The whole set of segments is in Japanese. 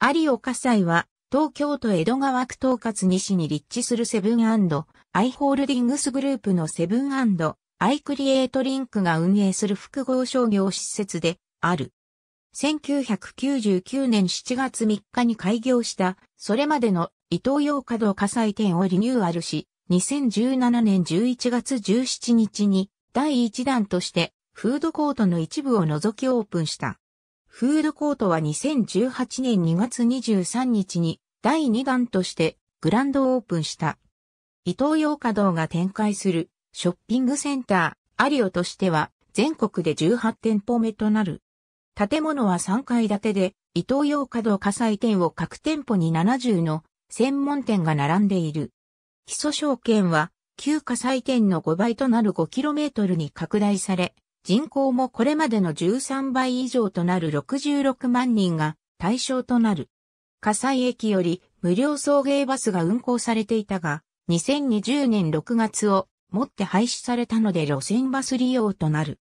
有岡祭は、東京都江戸川区東葛西に立地するセブンアイ・ホールディングスグループのセブンアイ・クリエイトリンクが運営する複合商業施設である。1999年7月3日に開業した、それまでの伊東洋華道火災店をリニューアルし、2017年11月17日に第1弾としてフードコートの一部を除きオープンした。フードコートは2018年2月23日に第2弾としてグランドオープンした。伊東洋華堂が展開するショッピングセンターアリオとしては全国で18店舗目となる。建物は3階建てで伊東洋華堂火災店を各店舗に70の専門店が並んでいる。基礎証券は旧火災店の5倍となる 5km に拡大され、人口もこれまでの13倍以上となる66万人が対象となる。火災駅より無料送迎バスが運行されていたが、2020年6月をもって廃止されたので路線バス利用となる。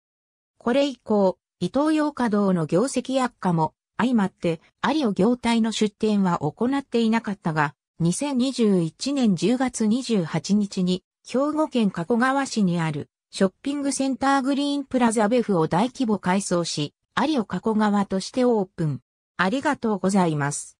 これ以降、伊東洋華堂の業績悪化も相まってアリオ業態の出店は行っていなかったが、2021年10月28日に兵庫県加古川市にあるショッピングセンターグリーンプラザベフを大規模改装し、アリオ加古川としてオープン。ありがとうございます。